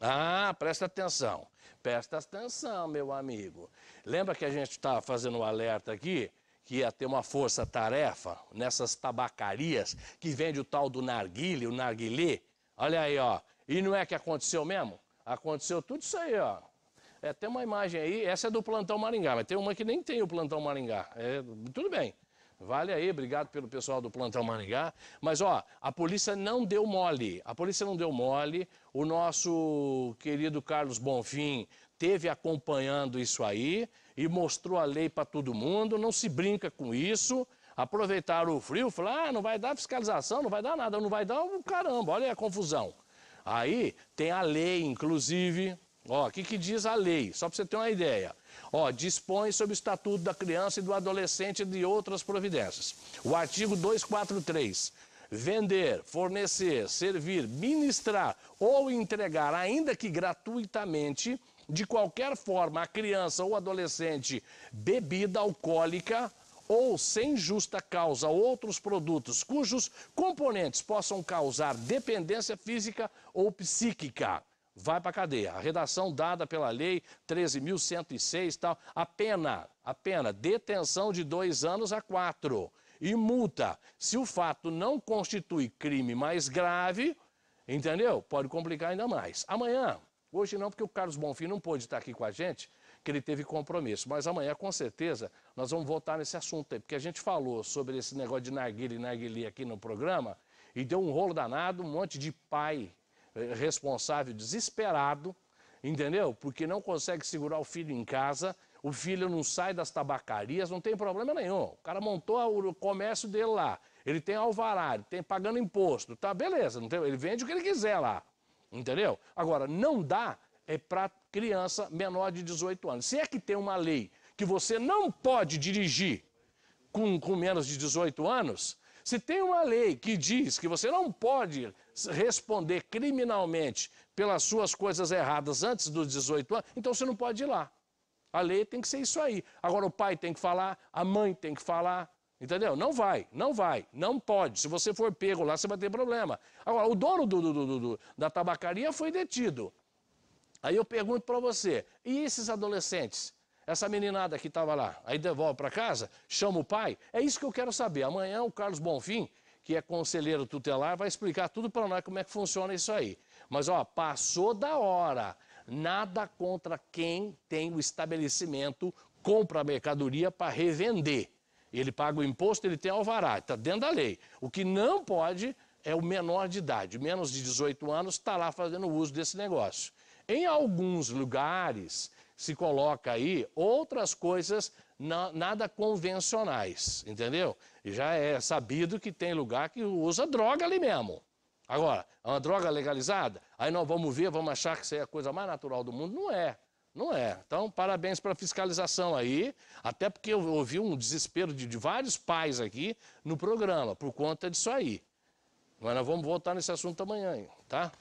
Ah, presta atenção. Presta atenção, meu amigo. Lembra que a gente estava tá fazendo um alerta aqui? Que ia ter uma força-tarefa nessas tabacarias que vende o tal do narguile, o narguilé? Olha aí, ó. E não é que aconteceu mesmo? Aconteceu tudo isso aí, ó. É, tem uma imagem aí, essa é do plantão Maringá, mas tem uma que nem tem o plantão Maringá. É, tudo bem. Vale aí, obrigado pelo pessoal do Plantão Maringá. Mas, ó, a polícia não deu mole. A polícia não deu mole. O nosso querido Carlos Bonfim teve acompanhando isso aí e mostrou a lei para todo mundo. Não se brinca com isso. Aproveitaram o frio, falaram: ah, não vai dar fiscalização, não vai dar nada, não vai dar um caramba, olha a confusão. Aí tem a lei, inclusive, Ó, o que, que diz a lei? Só para você ter uma ideia. Ó, dispõe sobre o Estatuto da Criança e do Adolescente e de outras providências. O artigo 243. Vender, fornecer, servir, ministrar ou entregar, ainda que gratuitamente, de qualquer forma, a criança ou adolescente bebida alcoólica ou sem justa causa outros produtos cujos componentes possam causar dependência física ou psíquica vai para a cadeia. A redação dada pela lei 13.106 tal, a pena, a pena, detenção de dois anos a quatro e multa. Se o fato não constitui crime mais grave, entendeu? Pode complicar ainda mais. Amanhã, hoje não, porque o Carlos Bonfim não pôde estar aqui com a gente, que ele teve compromisso, mas amanhã, com certeza, nós vamos voltar nesse assunto aí, porque a gente falou sobre esse negócio de narguilha e narguilha aqui no programa, e deu um rolo danado, um monte de pai eh, responsável desesperado, entendeu? Porque não consegue segurar o filho em casa, o filho não sai das tabacarias, não tem problema nenhum. O cara montou o comércio dele lá, ele tem alvará, ele tem pagando imposto, tá beleza, tem, ele vende o que ele quiser lá, entendeu? Agora, não dá é para criança menor de 18 anos. Se é que tem uma lei que você não pode dirigir com, com menos de 18 anos, se tem uma lei que diz que você não pode responder criminalmente pelas suas coisas erradas antes dos 18 anos, então você não pode ir lá. A lei tem que ser isso aí. Agora o pai tem que falar, a mãe tem que falar, Entendeu? Não vai, não vai, não pode. Se você for pego lá, você vai ter problema. Agora, o dono do, do, do, da tabacaria foi detido. Aí eu pergunto para você: e esses adolescentes? Essa meninada que estava lá, aí devolve para casa, chama o pai. É isso que eu quero saber. Amanhã o Carlos Bonfim, que é conselheiro tutelar, vai explicar tudo para nós como é que funciona isso aí. Mas ó, passou da hora. Nada contra quem tem o estabelecimento, compra a mercadoria para revender. Ele paga o imposto, ele tem alvará, está dentro da lei. O que não pode é o menor de idade, menos de 18 anos, está lá fazendo uso desse negócio. Em alguns lugares se coloca aí outras coisas nada convencionais, entendeu? E já é sabido que tem lugar que usa droga ali mesmo. Agora, é uma droga legalizada? Aí nós vamos ver, vamos achar que isso é a coisa mais natural do mundo. Não é. Não é. Então, parabéns para a fiscalização aí, até porque eu ouvi um desespero de, de, vários pais aqui no programa por conta disso aí. Mas nós vamos voltar nesse assunto amanhã, tá?